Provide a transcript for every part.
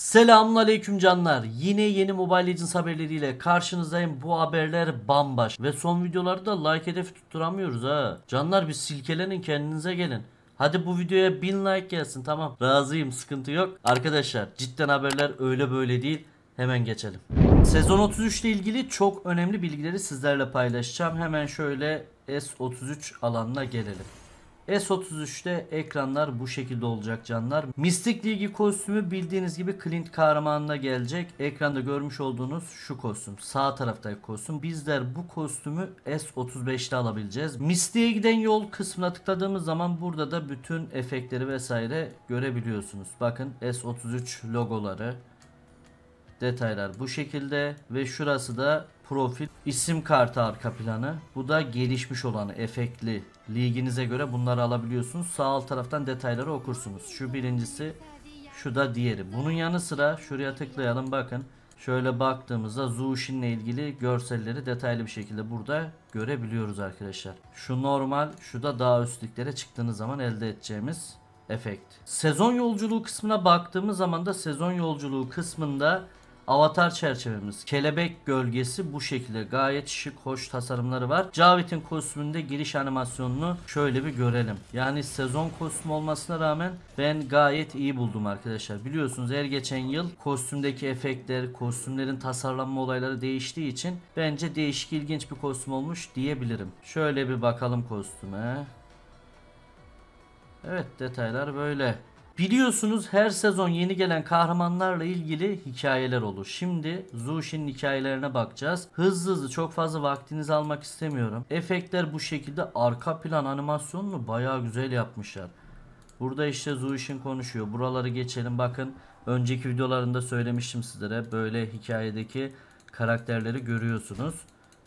Selamun aleyküm canlar. Yine yeni Mobile Legends haberleriyle karşınızdayım. Bu haberler bambaş. Ve son videolarda like hedefi tutturamıyoruz ha. Canlar bir silkelenin kendinize gelin. Hadi bu videoya bin like gelsin tamam. Razıyım sıkıntı yok. Arkadaşlar cidden haberler öyle böyle değil. Hemen geçelim. Sezon 33 ile ilgili çok önemli bilgileri sizlerle paylaşacağım. Hemen şöyle S33 alanına gelelim. S33'te ekranlar bu şekilde olacak canlar. Mystic League kostümü bildiğiniz gibi Clint kahramanına gelecek. Ekranda görmüş olduğunuz şu kostüm. Sağ taraftaki kostüm. Bizler bu kostümü S35'te alabileceğiz. Mystic'e giden yol kısmına tıkladığımız zaman burada da bütün efektleri vesaire görebiliyorsunuz. Bakın S33 logoları detaylar bu şekilde ve şurası da profil, isim kartı arka planı. Bu da gelişmiş olanı, efektli. Liginize göre bunları alabiliyorsunuz. Sağ alt taraftan detayları okursunuz. Şu birincisi, şu da diğeri. Bunun yanı sıra şuraya tıklayalım bakın. Şöyle baktığımızda ile ilgili görselleri detaylı bir şekilde burada görebiliyoruz arkadaşlar. Şu normal, şu da daha üstlüklere çıktığınız zaman elde edeceğimiz efekt. Sezon yolculuğu kısmına baktığımız zaman da sezon yolculuğu kısmında avatar çerçevemiz kelebek gölgesi bu şekilde gayet şık hoş tasarımları var. Cavit'in kostümünde giriş animasyonunu şöyle bir görelim. Yani sezon kostüm olmasına rağmen ben gayet iyi buldum arkadaşlar. Biliyorsunuz her geçen yıl kostümdeki efektler, kostümlerin tasarlanma olayları değiştiği için bence değişik ilginç bir kostüm olmuş diyebilirim. Şöyle bir bakalım kostüme. Evet detaylar böyle. Biliyorsunuz her sezon yeni gelen kahramanlarla ilgili hikayeler olur. Şimdi Zushi'nin hikayelerine bakacağız. Hızlı hızlı çok fazla vaktinizi almak istemiyorum. Efektler bu şekilde arka plan animasyonunu bayağı güzel yapmışlar. Burada işte Zushin konuşuyor. Buraları geçelim bakın. Önceki videolarında söylemiştim sizlere. Böyle hikayedeki karakterleri görüyorsunuz.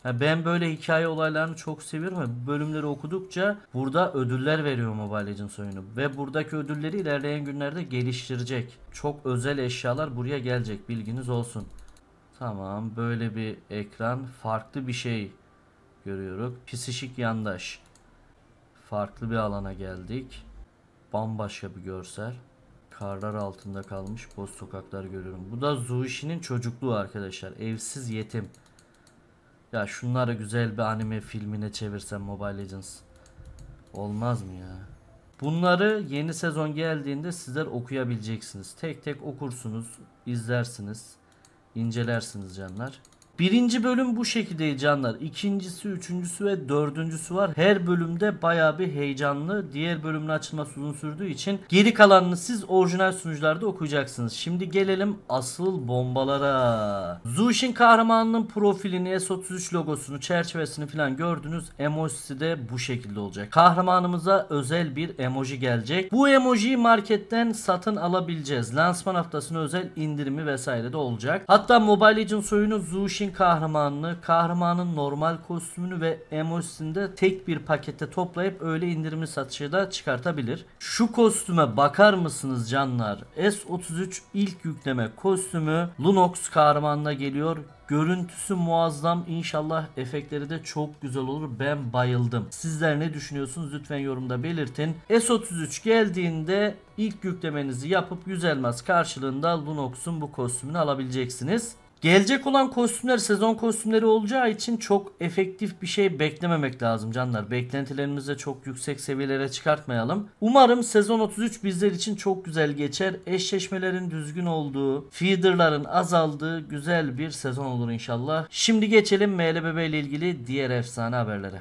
Yani ben böyle hikaye olaylarını çok seviyorum ve bölümleri okudukça burada ödüller veriyor Mobile Legends oyunu. Ve buradaki ödülleri ilerleyen günlerde geliştirecek. Çok özel eşyalar buraya gelecek bilginiz olsun. Tamam böyle bir ekran farklı bir şey görüyoruz. Pisişik yandaş. Farklı bir alana geldik. Bambaşka bir görsel. Karlar altında kalmış boz sokaklar görüyorum. Bu da Zuishi'nin çocukluğu arkadaşlar. Evsiz yetim. Ya şunları güzel bir anime filmine çevirsem Mobile Legends. Olmaz mı ya? Bunları yeni sezon geldiğinde sizler okuyabileceksiniz. Tek tek okursunuz, izlersiniz, incelersiniz canlar. Birinci bölüm bu şekilde heyecanlar. İkincisi, üçüncüsü ve dördüncüsü var. Her bölümde baya bir heyecanlı. Diğer bölümün açılması uzun sürdüğü için geri kalanını siz orijinal sunucularda okuyacaksınız. Şimdi gelelim asıl bombalara. Zushin kahramanının profilini, S33 logosunu, çerçevesini falan gördünüz. Emojisi de bu şekilde olacak. Kahramanımıza özel bir emoji gelecek. Bu emojiyi marketten satın alabileceğiz. Lansman haftasına özel indirimi vesaire de olacak. Hatta Mobile Legends oyunu Zushin işin kahramanını, kahramanın normal kostümünü ve emojisini de tek bir pakette toplayıp öyle indirimli satışa da çıkartabilir. Şu kostüme bakar mısınız canlar? S33 ilk yükleme kostümü Lunox kahramanına geliyor. Görüntüsü muazzam. İnşallah efektleri de çok güzel olur. Ben bayıldım. Sizler ne düşünüyorsunuz? Lütfen yorumda belirtin. S33 geldiğinde ilk yüklemenizi yapıp güzelmez karşılığında Lunox'un bu kostümünü alabileceksiniz. Gelecek olan kostümler sezon kostümleri olacağı için çok efektif bir şey beklememek lazım canlar. Beklentilerimizi de çok yüksek seviyelere çıkartmayalım. Umarım sezon 33 bizler için çok güzel geçer. Eşleşmelerin düzgün olduğu, feederların azaldığı güzel bir sezon olur inşallah. Şimdi geçelim MLBB ile ilgili diğer efsane haberlere.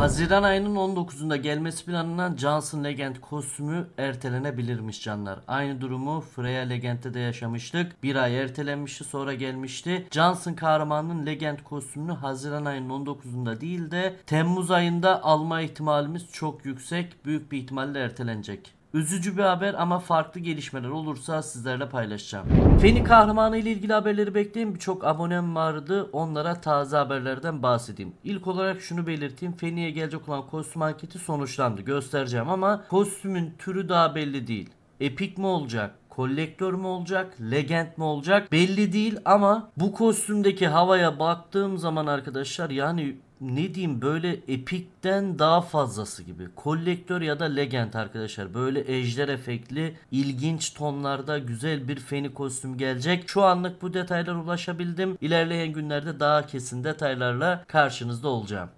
Haziran ayının 19'unda gelmesi planlanan Johnson Legend kostümü ertelenebilirmiş canlar. Aynı durumu Freya Legend'de de yaşamıştık. Bir ay ertelenmişti sonra gelmişti. Johnson kahramanının Legend kostümünü Haziran ayının 19'unda değil de Temmuz ayında alma ihtimalimiz çok yüksek. Büyük bir ihtimalle ertelenecek. Üzücü bir haber ama farklı gelişmeler olursa sizlerle paylaşacağım. Feni kahramanı ile ilgili haberleri bekleyin. Birçok abonem vardı. Onlara taze haberlerden bahsedeyim. İlk olarak şunu belirteyim. Feni'ye gelecek olan kostüm anketi sonuçlandı. Göstereceğim ama kostümün türü daha belli değil. Epic mi olacak? Kolektör mü olacak? Legend mi olacak? Belli değil ama bu kostümdeki havaya baktığım zaman arkadaşlar yani ne diyeyim böyle epikten daha fazlası gibi. kolektör ya da legend arkadaşlar. Böyle ejder efektli ilginç tonlarda güzel bir feni kostüm gelecek. Şu anlık bu detaylara ulaşabildim. İlerleyen günlerde daha kesin detaylarla karşınızda olacağım.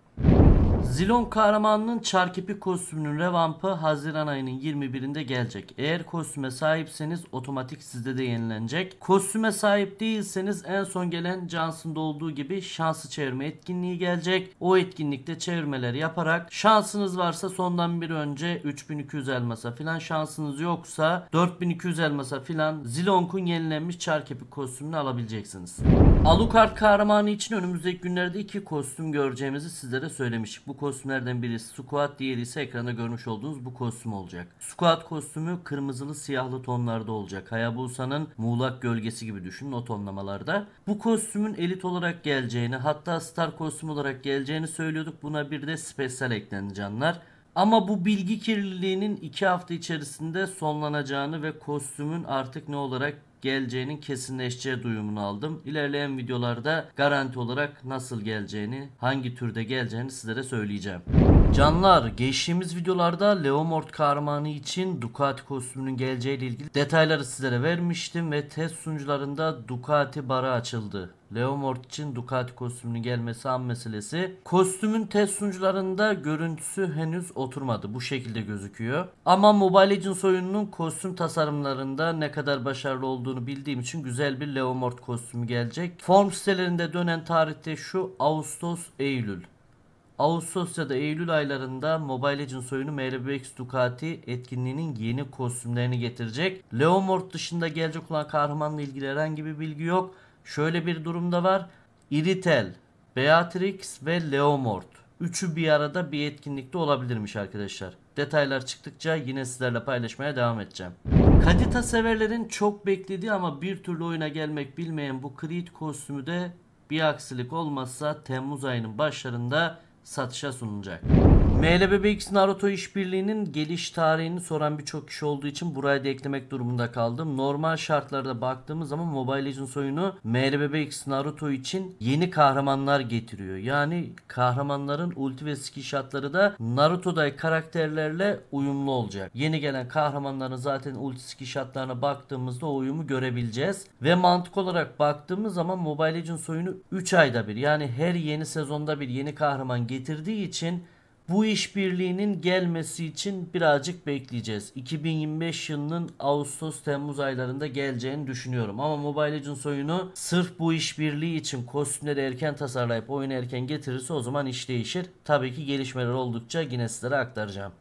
Zilon kahramanının çarkepi kostümünün revampı Haziran ayının 21'inde gelecek. Eğer kostüme sahipseniz otomatik sizde de yenilenecek. Kostüme sahip değilseniz en son gelen Johnson'da olduğu gibi şansı çevirme etkinliği gelecek. O etkinlikte çevirmeleri yaparak şansınız varsa sondan bir önce 3200 elmasa filan şansınız yoksa 4200 elmasa filan Zilonk'un yenilenmiş çarkepi kostümünü alabileceksiniz. Alucard kahramanı için önümüzdeki günlerde iki kostüm göreceğimizi sizlere söylemiştik. Bu kostümlerden biri, squat, diğeri ise ekranda görmüş olduğunuz bu kostüm olacak. Squat kostümü kırmızılı siyahlı tonlarda olacak. Hayabusa'nın muğlak gölgesi gibi düşünün o tonlamalarda. Bu kostümün elit olarak geleceğini hatta star kostüm olarak geleceğini söylüyorduk. Buna bir de spesyal eklendi canlar. Ama bu bilgi kirliliğinin 2 hafta içerisinde sonlanacağını ve kostümün artık ne olarak geleceğinin kesinleşeceği duyumunu aldım. İlerleyen videolarda garanti olarak nasıl geleceğini, hangi türde geleceğini sizlere söyleyeceğim. Canlar geçtiğimiz videolarda Leomord kahramanı için Ducati kostümünün geleceğiyle ilgili detayları sizlere vermiştim ve test sunucularında Ducati barı açıldı. Leomord için Ducati kostümünün gelmesi an meselesi. Kostümün test sunucularında görüntüsü henüz oturmadı. Bu şekilde gözüküyor. Ama Mobile Legends oyununun kostüm tasarımlarında ne kadar başarılı olduğunu bildiğim için güzel bir Leomord kostümü gelecek. Form sitelerinde dönen tarihte şu Ağustos-Eylül. Ağustos ya da Eylül aylarında Mobile Legends oyunu MLBX Ducati etkinliğinin yeni kostümlerini getirecek. Leomord dışında gelecek olan kahramanla ilgili herhangi bir bilgi yok. Şöyle bir durumda var. Iritel, Beatrix ve Leomord. Üçü bir arada bir etkinlikte olabilirmiş arkadaşlar. Detaylar çıktıkça yine sizlerle paylaşmaya devam edeceğim. Kadita severlerin çok beklediği ama bir türlü oyuna gelmek bilmeyen bu Creed kostümü de bir aksilik olmazsa Temmuz ayının başlarında satışa sunulacak. MLBBX Naruto işbirliğinin geliş tarihini soran birçok kişi olduğu için buraya da eklemek durumunda kaldım. Normal şartlarda baktığımız zaman Mobile Legends oyunu MLBBX Naruto için yeni kahramanlar getiriyor. Yani kahramanların ulti ve skill shotları da Naruto'da karakterlerle uyumlu olacak. Yeni gelen kahramanların zaten ulti skill shotlarına baktığımızda o uyumu görebileceğiz. Ve mantık olarak baktığımız zaman Mobile Legends oyunu 3 ayda bir yani her yeni sezonda bir yeni kahraman getirdiği için bu işbirliğinin gelmesi için birazcık bekleyeceğiz. 2025 yılının Ağustos-Temmuz aylarında geleceğini düşünüyorum. Ama Mobile Legends oyunu sırf bu işbirliği için kostümleri erken tasarlayıp oyunu erken getirirse o zaman iş değişir. Tabii ki gelişmeler oldukça yine sizlere aktaracağım.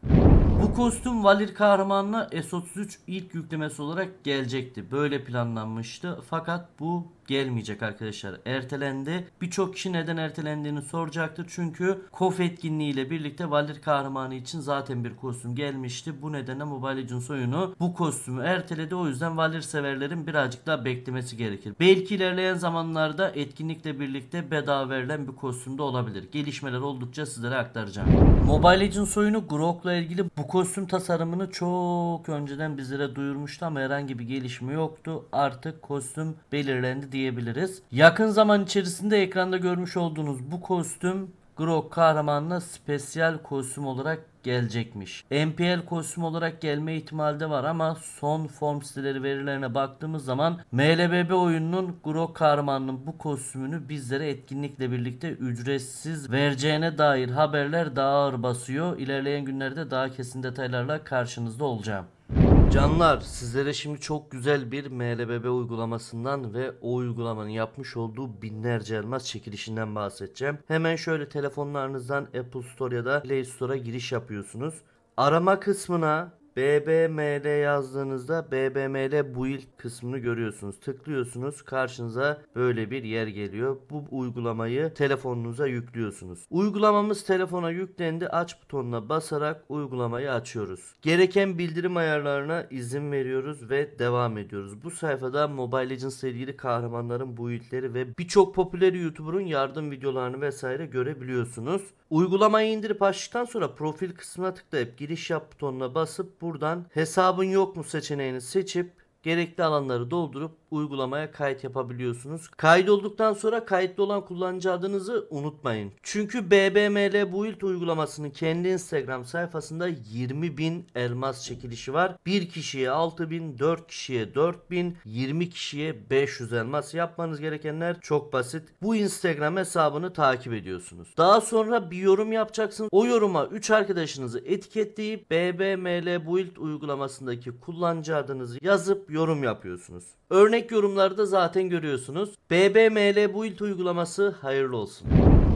Bu kostüm Valir kahramanına S33 ilk yüklemesi olarak gelecekti. Böyle planlanmıştı. Fakat bu gelmeyecek arkadaşlar. Ertelendi. Birçok kişi neden ertelendiğini soracaktır. Çünkü KOF etkinliği ile birlikte Valir kahramanı için zaten bir kostüm gelmişti. Bu nedenle Mobile Legends oyunu bu kostümü erteledi. O yüzden Valir severlerin birazcık daha beklemesi gerekir. Belki ilerleyen zamanlarda etkinlikle birlikte bedava verilen bir kostümde olabilir. Gelişmeler oldukça sizlere aktaracağım. Mobile Legends oyunu Grok'la ilgili bu kostüm tasarımını çok önceden bizlere duyurmuştu ama herhangi bir gelişme yoktu. Artık kostüm belirlendi diye diyebiliriz. Yakın zaman içerisinde ekranda görmüş olduğunuz bu kostüm Grok kahramanına spesyal kostüm olarak gelecekmiş. MPL kostüm olarak gelme ihtimali de var ama son form siteleri verilerine baktığımız zaman MLBB oyununun Grok kahramanının bu kostümünü bizlere etkinlikle birlikte ücretsiz vereceğine dair haberler daha ağır basıyor. İlerleyen günlerde daha kesin detaylarla karşınızda olacağım. Canlar sizlere şimdi çok güzel bir MLBB uygulamasından ve o uygulamanın yapmış olduğu binlerce elmas çekilişinden bahsedeceğim. Hemen şöyle telefonlarınızdan Apple Store ya da Play Store'a giriş yapıyorsunuz. Arama kısmına BBMD yazdığınızda BBMD build kısmını görüyorsunuz. Tıklıyorsunuz karşınıza böyle bir yer geliyor. Bu uygulamayı telefonunuza yüklüyorsunuz. Uygulamamız telefona yüklendi. Aç butonuna basarak uygulamayı açıyoruz. Gereken bildirim ayarlarına izin veriyoruz ve devam ediyoruz. Bu sayfada Mobile Legends ile ilgili kahramanların buildleri ve birçok popüler YouTuber'ın yardım videolarını vesaire görebiliyorsunuz. Uygulamayı indirip açtıktan sonra profil kısmına tıklayıp giriş yap butonuna basıp buradan hesabın yok mu seçeneğini seçip gerekli alanları doldurup uygulamaya kayıt yapabiliyorsunuz. Kayıt olduktan sonra kayıtlı olan kullanıcı adınızı unutmayın. Çünkü BBML Build uygulamasının kendi Instagram sayfasında 20.000 elmas çekilişi var. 1 kişiye 6.000, 4 kişiye 4.000, 20 kişiye 500 elmas yapmanız gerekenler çok basit. Bu Instagram hesabını takip ediyorsunuz. Daha sonra bir yorum yapacaksınız. O yoruma 3 arkadaşınızı etiketleyip BBML Build uygulamasındaki kullanıcı adınızı yazıp yorum yapıyorsunuz. Örnek yorumlarda zaten görüyorsunuz. BBML Build uygulaması hayırlı olsun.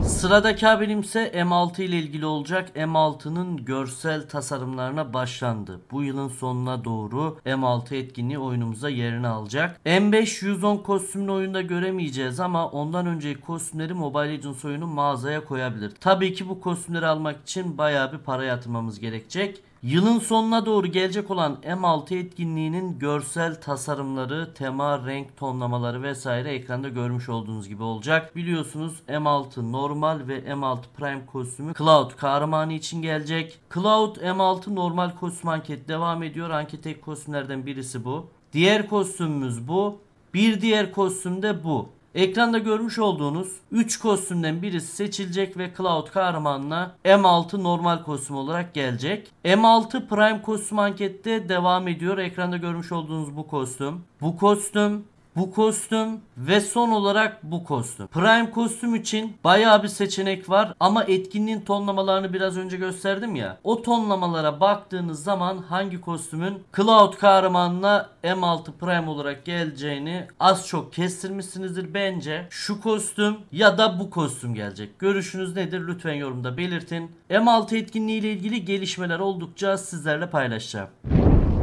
Sıradaki haberimse M6 ile ilgili olacak. M6'nın görsel tasarımlarına başlandı. Bu yılın sonuna doğru M6 etkinliği oyunumuza yerini alacak. M5 110 kostümünü oyunda göremeyeceğiz ama ondan önceki kostümleri Mobile Legends oyunu mağazaya koyabilir. Tabii ki bu kostümleri almak için bayağı bir para yatırmamız gerekecek. Yılın sonuna doğru gelecek olan M6 etkinliğinin görsel tasarımları, tema, renk tonlamaları vesaire ekranda görmüş olduğunuz gibi olacak. Biliyorsunuz M6 normal ve M6 Prime kostümü Cloud kahramanı için gelecek. Cloud M6 normal kostüm anket devam ediyor. Anket tek kostümlerden birisi bu. Diğer kostümümüz bu. Bir diğer kostüm de bu. Ekranda görmüş olduğunuz 3 kostümden birisi seçilecek ve Cloud kahramanına M6 normal kostüm olarak gelecek. M6 Prime kostüm ankette devam ediyor. Ekranda görmüş olduğunuz bu kostüm. Bu kostüm bu kostüm ve son olarak bu kostüm. Prime kostüm için bayağı bir seçenek var ama etkinliğin tonlamalarını biraz önce gösterdim ya. O tonlamalara baktığınız zaman hangi kostümün Cloud kahramanına M6 Prime olarak geleceğini az çok kestirmişsinizdir bence. Şu kostüm ya da bu kostüm gelecek. Görüşünüz nedir? Lütfen yorumda belirtin. M6 etkinliği ile ilgili gelişmeler oldukça sizlerle paylaşacağım.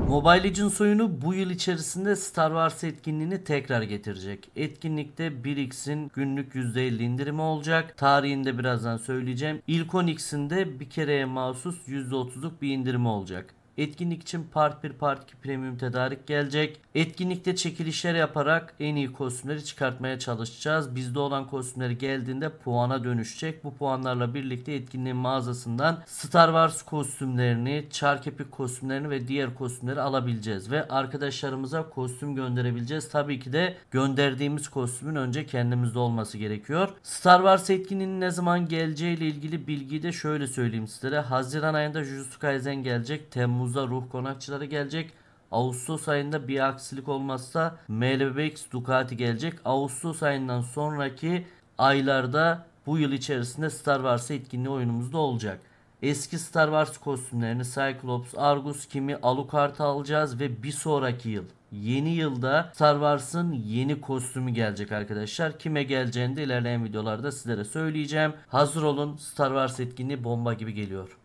Mobile Legends oyunu bu yıl içerisinde Star Wars etkinliğini tekrar getirecek. Etkinlikte 1x'in günlük %50 indirimi olacak. Tarihinde birazdan söyleyeceğim. İlk 10x'in bir kereye mahsus %30'luk bir indirimi olacak. Etkinlik için Part 1 Part 2 Premium tedarik gelecek. Etkinlikte çekilişler yaparak en iyi kostümleri çıkartmaya çalışacağız. Bizde olan kostümleri geldiğinde puana dönüşecek. Bu puanlarla birlikte etkinliğin mağazasından Star Wars kostümlerini, Çark Epic kostümlerini ve diğer kostümleri alabileceğiz. Ve arkadaşlarımıza kostüm gönderebileceğiz. Tabii ki de gönderdiğimiz kostümün önce kendimizde olması gerekiyor. Star Wars etkinliğinin ne zaman geleceği ile ilgili bilgiyi de şöyle söyleyeyim sizlere. Haziran ayında Jujutsu Kaisen gelecek. Temmuz Temmuz'da ruh konakçıları gelecek. Ağustos ayında bir aksilik olmazsa MLBX Ducati gelecek. Ağustos ayından sonraki aylarda bu yıl içerisinde Star Wars etkinliği oyunumuzda olacak. Eski Star Wars kostümlerini Cyclops, Argus, Kimi, Alucard alacağız ve bir sonraki yıl yeni yılda Star Wars'ın yeni kostümü gelecek arkadaşlar. Kime geleceğini de ilerleyen videolarda sizlere söyleyeceğim. Hazır olun Star Wars etkinliği bomba gibi geliyor.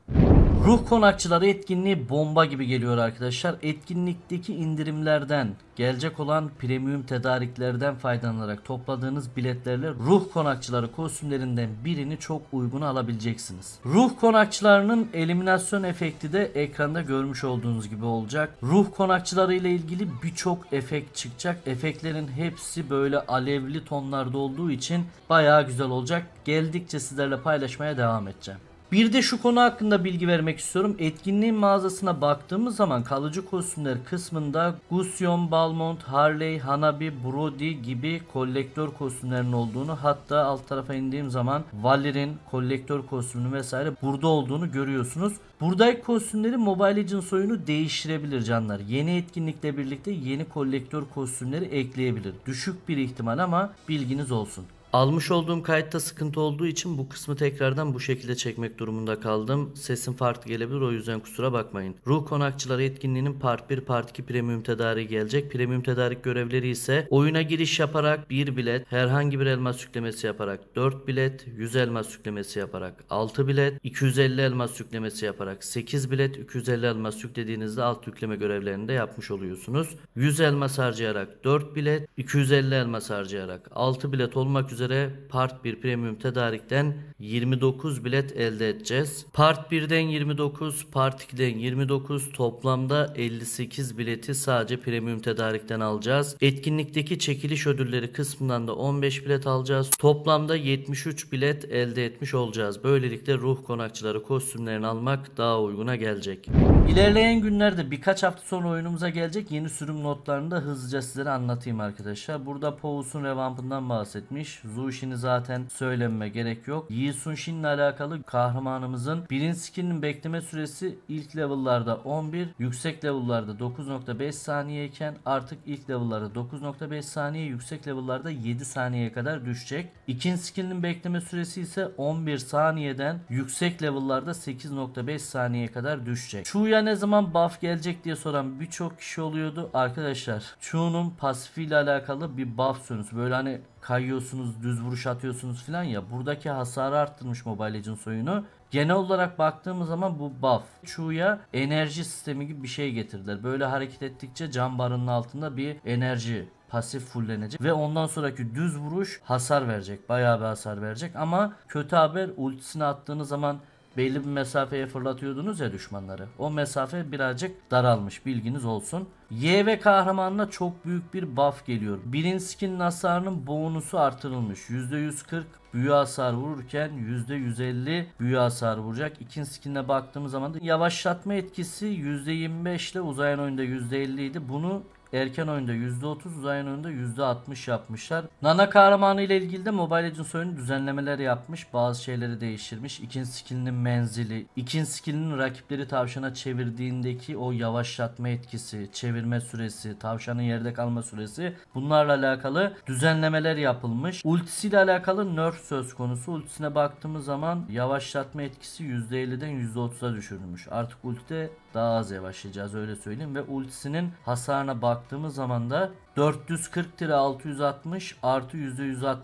Ruh konakçıları etkinliği bomba gibi geliyor arkadaşlar. Etkinlikteki indirimlerden, gelecek olan premium tedariklerden faydalanarak topladığınız biletlerle ruh konakçıları kostümlerinden birini çok uygun alabileceksiniz. Ruh konakçılarının eliminasyon efekti de ekranda görmüş olduğunuz gibi olacak. Ruh konakçıları ile ilgili birçok efekt çıkacak. Efektlerin hepsi böyle alevli tonlarda olduğu için bayağı güzel olacak. Geldikçe sizlerle paylaşmaya devam edeceğim. Bir de şu konu hakkında bilgi vermek istiyorum. Etkinliğin mağazasına baktığımız zaman kalıcı kostümler kısmında Gusion, Balmont, Harley, Hanabi, Brody gibi kolektör kostümlerinin olduğunu hatta alt tarafa indiğim zaman Valer'in kolektör kostümünü vesaire burada olduğunu görüyorsunuz. Buradaki kostümleri Mobile Legends oyunu değiştirebilir canlar. Yeni etkinlikle birlikte yeni kolektör kostümleri ekleyebilir. Düşük bir ihtimal ama bilginiz olsun. Almış olduğum kayıtta sıkıntı olduğu için bu kısmı tekrardan bu şekilde çekmek durumunda kaldım. Sesim farklı gelebilir o yüzden kusura bakmayın. Ruh Konakçıları etkinliğinin Part 1 Part 2 premium tedarik gelecek. Premium tedarik görevleri ise oyuna giriş yaparak 1 bilet, herhangi bir elma süklemesi yaparak 4 bilet, 100 elma süklemesi yaparak 6 bilet, 250 elma süklemesi yaparak 8 bilet, 250 elma yüklediğinizde alt yükleme görevlerini de yapmış oluyorsunuz. 100 elma harcayarak 4 bilet, 250 elma harcayarak 6 bilet olmak üzere üzere Part 1 Premium Tedarik'ten 29 bilet elde edeceğiz. Part 1'den 29, Part 2'den 29 toplamda 58 bileti sadece Premium Tedarik'ten alacağız. Etkinlikteki çekiliş ödülleri kısmından da 15 bilet alacağız. Toplamda 73 bilet elde etmiş olacağız. Böylelikle ruh konakçıları kostümlerini almak daha uyguna gelecek. İlerleyen günlerde birkaç hafta sonra oyunumuza gelecek yeni sürüm notlarını da hızlıca sizlere anlatayım arkadaşlar. Burada Pous'un revampından bahsetmiş. Zushin'i zaten söylenme gerek yok. Yi Sun Shin'le alakalı kahramanımızın birinci skill'in bekleme süresi ilk level'larda 11, yüksek level'larda 9.5 saniye artık ilk level'larda 9.5 saniye, yüksek level'larda 7 saniyeye kadar düşecek. İkinci skill'in bekleme süresi ise 11 saniyeden yüksek level'larda 8.5 saniyeye kadar düşecek. Chu'ya ne zaman buff gelecek diye soran birçok kişi oluyordu. Arkadaşlar Chu'nun pasifiyle alakalı bir buff sürüsü. Böyle hani kayıyorsunuz, düz vuruş atıyorsunuz filan ya. Buradaki hasarı arttırmış Mobile Legends oyunu. Genel olarak baktığımız zaman bu buff Chu'ya enerji sistemi gibi bir şey getirdiler. Böyle hareket ettikçe can barının altında bir enerji pasif fullenecek ve ondan sonraki düz vuruş hasar verecek. Bayağı bir hasar verecek ama kötü haber ultisini attığınız zaman belli bir mesafeye fırlatıyordunuz ya düşmanları. O mesafe birazcık daralmış bilginiz olsun. Y ve kahramanına çok büyük bir buff geliyor. skin nasarının bonusu artırılmış. %140 büyü hasar vururken %150 büyü hasar vuracak. İkinci skinine baktığımız zaman da yavaşlatma etkisi %25 ile uzayan oyunda %50 idi. Bunu Erken oyunda %30, uzayın oyunda %60 yapmışlar. Nana kahramanı ile ilgili de Mobile Legends oyunu düzenlemeler yapmış. Bazı şeyleri değiştirmiş. İkinci skillinin menzili, ikinci skillinin rakipleri tavşana çevirdiğindeki o yavaşlatma etkisi, çevirme süresi, tavşanın yerde kalma süresi bunlarla alakalı düzenlemeler yapılmış. ile alakalı nerf söz konusu. Ultisine baktığımız zaman yavaşlatma etkisi %50'den %30'a düşürülmüş. Artık ultide daha az yavaşlayacağız öyle söyleyeyim ve ultisinin hasarına baktığımız zaman da 440 tira 660 artı %160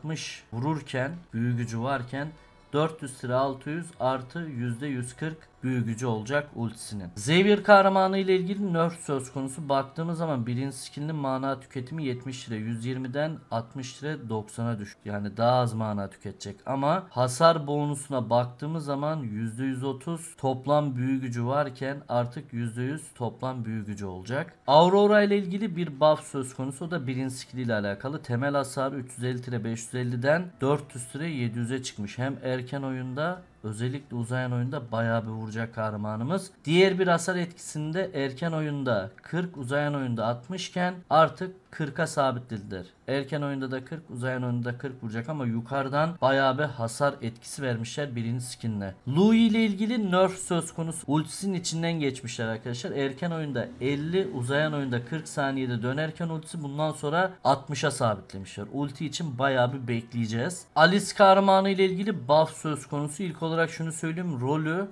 vururken büyü gücü varken 400 tira 600 artı %140 büyü gücü olacak ultisinin. Xavier kahramanı ile ilgili nerf söz konusu. Baktığımız zaman birinci skillinin mana tüketimi 70 lira. 120'den 60 lira 90'a düştü. Yani daha az mana tüketecek. Ama hasar bonusuna baktığımız zaman %130 toplam büyü gücü varken artık %100 toplam büyü gücü olacak. Aurora ile ilgili bir buff söz konusu. O da birinci skill ile alakalı. Temel hasar 350 lira 550'den 400 lira 700'e çıkmış. Hem erken oyunda Özellikle uzayan oyunda bayağı bir vuracak kahramanımız. Diğer bir hasar etkisinde erken oyunda 40 uzayan oyunda 60 iken artık 40'a sabitlediler. Erken oyunda da 40, uzayan oyunda 40 vuracak ama yukarıdan bayağı bir hasar etkisi vermişler birinci skinle. Louis ile ilgili nerf söz konusu. Ultisinin içinden geçmişler arkadaşlar. Erken oyunda 50, uzayan oyunda 40 saniyede dönerken ultisi bundan sonra 60'a sabitlemişler. Ulti için bayağı bir bekleyeceğiz. Alice kahramanı ile ilgili buff söz konusu. İlk olarak şunu söyleyeyim. Rolü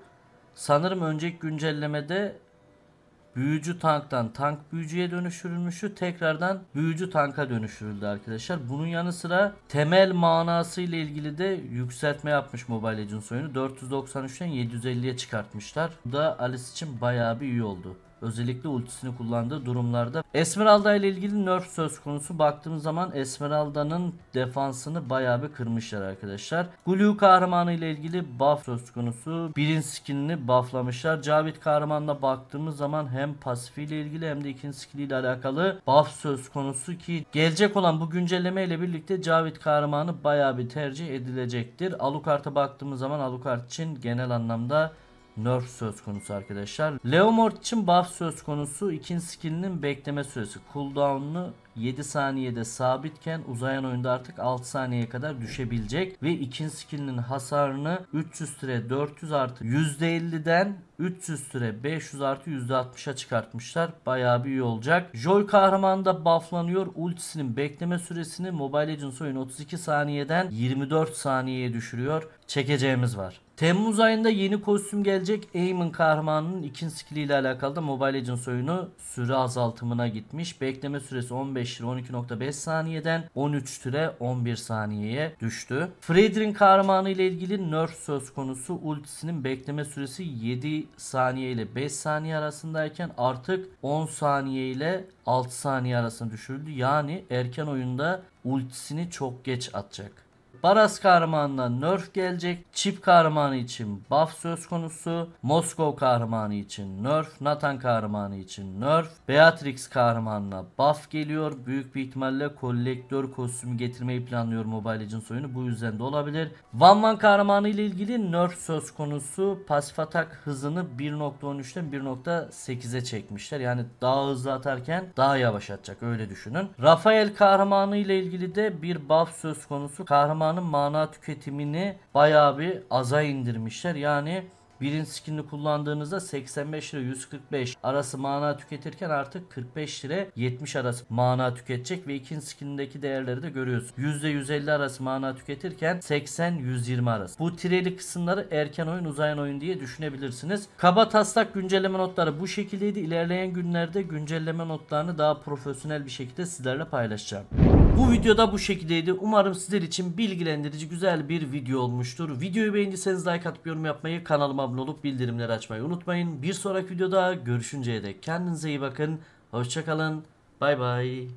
sanırım önceki güncellemede büyücü tanktan tank büyücüye dönüştürülmüşü tekrardan büyücü tanka dönüştürüldü arkadaşlar. Bunun yanı sıra temel manasıyla ilgili de yükseltme yapmış Mobile Legends oyunu. 493'ten 750'ye çıkartmışlar. Bu da Alice için bayağı bir iyi oldu. Özellikle ultisini kullandığı durumlarda. Esmeralda ile ilgili nerf söz konusu. Baktığımız zaman Esmeralda'nın defansını bayağı bir kırmışlar arkadaşlar. Glue kahramanı ile ilgili buff söz konusu. Birin skinini bufflamışlar. Cavit kahramanına baktığımız zaman hem pasifi ile ilgili hem de ikinci skili ile alakalı buff söz konusu ki gelecek olan bu güncelleme ile birlikte Cavit kahramanı bayağı bir tercih edilecektir. Alucard'a baktığımız zaman Alucard için genel anlamda nerf söz konusu arkadaşlar. Leomord için buff söz konusu. ikinci skillinin bekleme süresi cooldown'unu 7 saniyede sabitken uzayan oyunda artık 6 saniyeye kadar düşebilecek ve ikinci skillinin hasarını 300 tire 400 artı %50'den 300 tire 500 artı %60'a çıkartmışlar. Bayağı bir iyi olacak. Joy kahraman da bufflanıyor. Ultisinin bekleme süresini Mobile Legends oyun 32 saniyeden 24 saniyeye düşürüyor. Çekeceğimiz var. Temmuz ayında yeni kostüm gelecek. Aemon kahramanının ikinci skill ile alakalı da Mobile Legends oyunu süre azaltımına gitmiş. Bekleme süresi 15 lira 12.5 saniyeden 13 lira 11 saniyeye düştü. Fredrin kahramanı ile ilgili nerf söz konusu ultisinin bekleme süresi 7 saniye ile 5 saniye arasındayken artık 10 saniye ile 6 saniye arasında düşürüldü. Yani erken oyunda ultisini çok geç atacak. Baras kahramanına nerf gelecek. Chip kahramanı için buff söz konusu. Moskov kahramanı için nerf. Nathan kahramanı için nerf. Beatrix kahramanına buff geliyor. Büyük bir ihtimalle kolektör kostümü getirmeyi planlıyor Mobile Legends oyunu. Bu yüzden de olabilir. Van Van kahramanı ile ilgili nerf söz konusu. Pasif atak hızını 1.13'ten 1.8'e çekmişler. Yani daha hızlı atarken daha yavaş atacak öyle düşünün. Rafael kahramanı ile ilgili de bir buff söz konusu. Kahraman Mevlana'nın mana tüketimini bayağı bir aza indirmişler. Yani birinci skinini kullandığınızda 85 lira 145 arası mana tüketirken artık 45 lira 70 arası mana tüketecek ve ikinci skindeki değerleri de görüyoruz. %150 arası mana tüketirken 80-120 arası. Bu tireli kısımları erken oyun uzayan oyun diye düşünebilirsiniz. Kaba taslak güncelleme notları bu şekildeydi. İlerleyen günlerde güncelleme notlarını daha profesyonel bir şekilde sizlerle paylaşacağım. Bu videoda bu şekildeydi. Umarım sizler için bilgilendirici güzel bir video olmuştur. Videoyu beğendiyseniz like atıp yorum yapmayı, kanalıma abone olup bildirimleri açmayı unutmayın. Bir sonraki videoda görüşünceye dek kendinize iyi bakın. Hoşçakalın. Bay bay.